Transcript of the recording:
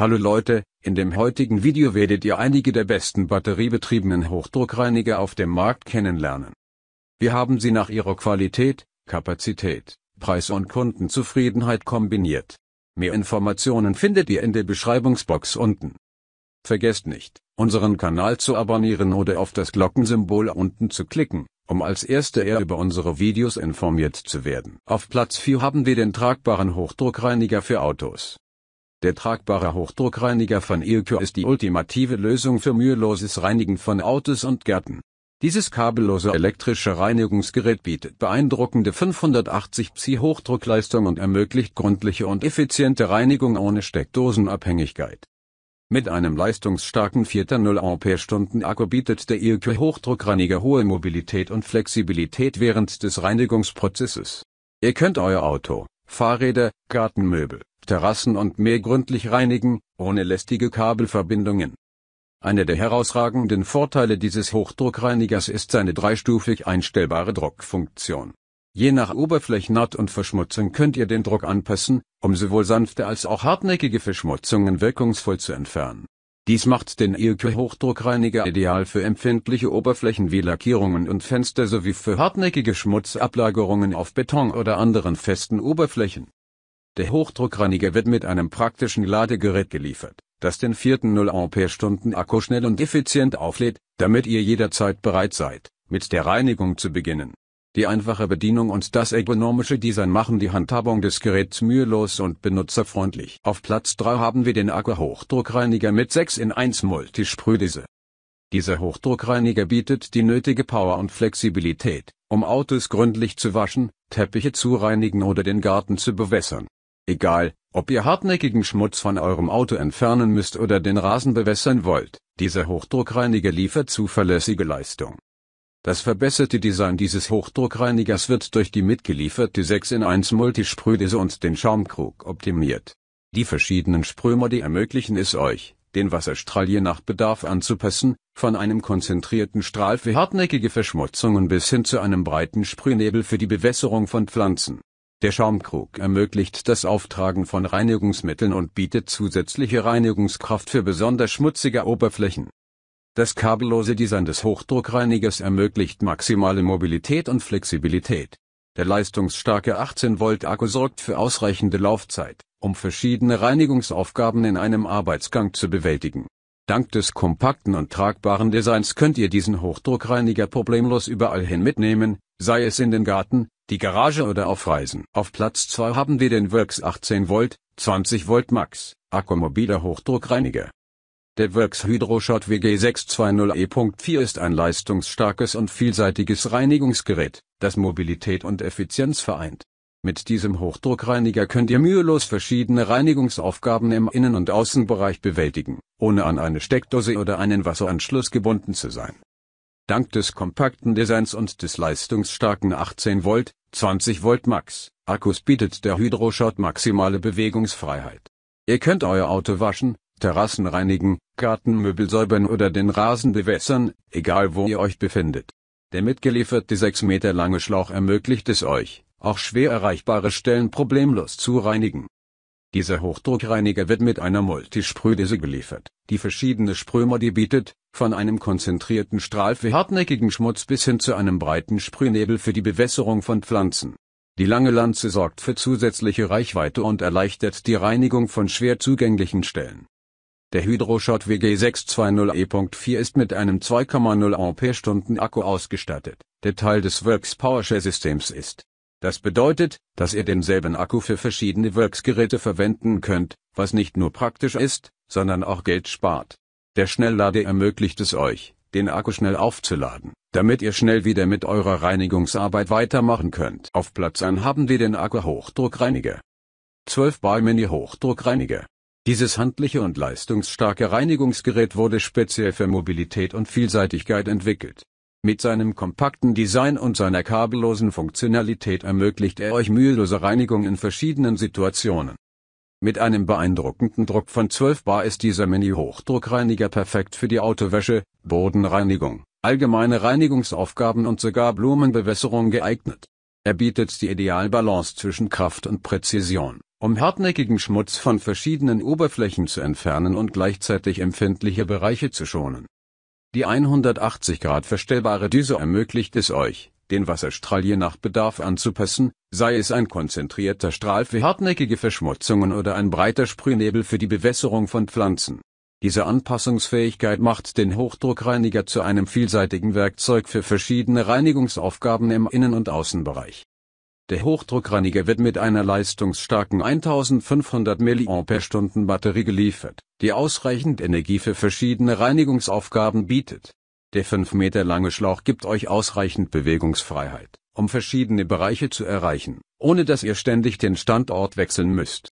Hallo Leute, in dem heutigen Video werdet ihr einige der besten batteriebetriebenen Hochdruckreiniger auf dem Markt kennenlernen. Wir haben sie nach ihrer Qualität, Kapazität, Preis und Kundenzufriedenheit kombiniert. Mehr Informationen findet ihr in der Beschreibungsbox unten. Vergesst nicht, unseren Kanal zu abonnieren oder auf das Glockensymbol unten zu klicken, um als erster eher über unsere Videos informiert zu werden. Auf Platz 4 haben wir den tragbaren Hochdruckreiniger für Autos. Der tragbare Hochdruckreiniger von Ilkür ist die ultimative Lösung für müheloses Reinigen von Autos und Gärten. Dieses kabellose elektrische Reinigungsgerät bietet beeindruckende 580 Psi Hochdruckleistung und ermöglicht gründliche und effiziente Reinigung ohne Steckdosenabhängigkeit. Mit einem leistungsstarken 4.0 Ampere-Stunden Akku bietet der Ilkür Hochdruckreiniger hohe Mobilität und Flexibilität während des Reinigungsprozesses. Ihr könnt euer Auto, Fahrräder, Gartenmöbel, Terrassen und Meer gründlich reinigen, ohne lästige Kabelverbindungen. Einer der herausragenden Vorteile dieses Hochdruckreinigers ist seine dreistufig einstellbare Druckfunktion. Je nach Oberflächenart und Verschmutzung könnt ihr den Druck anpassen, um sowohl sanfte als auch hartnäckige Verschmutzungen wirkungsvoll zu entfernen. Dies macht den EQ-Hochdruckreiniger ideal für empfindliche Oberflächen wie Lackierungen und Fenster sowie für hartnäckige Schmutzablagerungen auf Beton oder anderen festen Oberflächen. Der Hochdruckreiniger wird mit einem praktischen Ladegerät geliefert, das den vierten 0 Amperestunden Akku schnell und effizient auflädt, damit ihr jederzeit bereit seid, mit der Reinigung zu beginnen. Die einfache Bedienung und das ergonomische Design machen die Handhabung des Geräts mühelos und benutzerfreundlich. Auf Platz 3 haben wir den Akku-Hochdruckreiniger mit 6 in 1 Multisprühdese. Dieser Hochdruckreiniger bietet die nötige Power und Flexibilität, um Autos gründlich zu waschen, Teppiche zu reinigen oder den Garten zu bewässern. Egal, ob ihr hartnäckigen Schmutz von eurem Auto entfernen müsst oder den Rasen bewässern wollt, dieser Hochdruckreiniger liefert zuverlässige Leistung. Das verbesserte Design dieses Hochdruckreinigers wird durch die mitgelieferte 6 in 1 Multisprühdose und den Schaumkrug optimiert. Die verschiedenen Sprühmodi ermöglichen es euch, den Wasserstrahl je nach Bedarf anzupassen, von einem konzentrierten Strahl für hartnäckige Verschmutzungen bis hin zu einem breiten Sprühnebel für die Bewässerung von Pflanzen. Der Schaumkrug ermöglicht das Auftragen von Reinigungsmitteln und bietet zusätzliche Reinigungskraft für besonders schmutzige Oberflächen. Das kabellose Design des Hochdruckreinigers ermöglicht maximale Mobilität und Flexibilität. Der leistungsstarke 18 Volt Akku sorgt für ausreichende Laufzeit, um verschiedene Reinigungsaufgaben in einem Arbeitsgang zu bewältigen. Dank des kompakten und tragbaren Designs könnt ihr diesen Hochdruckreiniger problemlos überall hin mitnehmen, sei es in den Garten, die Garage oder auf Reisen. Auf Platz 2 haben wir den Works 18 Volt, 20 Volt Max, Akkumobiler Hochdruckreiniger. Der Works HydroShot WG620E.4 e ist ein leistungsstarkes und vielseitiges Reinigungsgerät, das Mobilität und Effizienz vereint. Mit diesem Hochdruckreiniger könnt ihr mühelos verschiedene Reinigungsaufgaben im Innen- und Außenbereich bewältigen, ohne an eine Steckdose oder einen Wasseranschluss gebunden zu sein. Dank des kompakten Designs und des leistungsstarken 18 Volt, 20 Volt Max Akkus bietet der HydroShot maximale Bewegungsfreiheit. Ihr könnt euer Auto waschen, Terrassen reinigen, Gartenmöbel säubern oder den Rasen bewässern, egal wo ihr euch befindet. Der mitgelieferte 6 Meter lange Schlauch ermöglicht es euch, auch schwer erreichbare Stellen problemlos zu reinigen dieser Hochdruckreiniger wird mit einer Multisprühdose geliefert, die verschiedene Sprühmodi bietet, von einem konzentrierten Strahl für hartnäckigen Schmutz bis hin zu einem breiten Sprühnebel für die Bewässerung von Pflanzen. Die lange Lanze sorgt für zusätzliche Reichweite und erleichtert die Reinigung von schwer zugänglichen Stellen. Der Hydroshot WG620E.4 e ist mit einem 2,0 ampere stunden akku ausgestattet, der Teil des Works PowerShare Systems ist. Das bedeutet, dass ihr denselben Akku für verschiedene Worksgeräte verwenden könnt, was nicht nur praktisch ist, sondern auch Geld spart. Der Schnelllade ermöglicht es euch, den Akku schnell aufzuladen, damit ihr schnell wieder mit eurer Reinigungsarbeit weitermachen könnt. Auf Platz 1 haben wir den Akku-Hochdruckreiniger. 12 Bar Mini-Hochdruckreiniger. Dieses handliche und leistungsstarke Reinigungsgerät wurde speziell für Mobilität und Vielseitigkeit entwickelt. Mit seinem kompakten Design und seiner kabellosen Funktionalität ermöglicht er euch mühelose Reinigung in verschiedenen Situationen. Mit einem beeindruckenden Druck von 12 Bar ist dieser Mini-Hochdruckreiniger perfekt für die Autowäsche, Bodenreinigung, allgemeine Reinigungsaufgaben und sogar Blumenbewässerung geeignet. Er bietet die Idealbalance zwischen Kraft und Präzision, um hartnäckigen Schmutz von verschiedenen Oberflächen zu entfernen und gleichzeitig empfindliche Bereiche zu schonen die 180 Grad verstellbare Düse ermöglicht es euch, den Wasserstrahl je nach Bedarf anzupassen, sei es ein konzentrierter Strahl für hartnäckige Verschmutzungen oder ein breiter Sprühnebel für die Bewässerung von Pflanzen. Diese Anpassungsfähigkeit macht den Hochdruckreiniger zu einem vielseitigen Werkzeug für verschiedene Reinigungsaufgaben im Innen- und Außenbereich der Hochdruckreiniger wird mit einer leistungsstarken 1500 mAh Batterie geliefert, die ausreichend Energie für verschiedene Reinigungsaufgaben bietet. Der 5 Meter lange Schlauch gibt euch ausreichend Bewegungsfreiheit, um verschiedene Bereiche zu erreichen, ohne dass ihr ständig den Standort wechseln müsst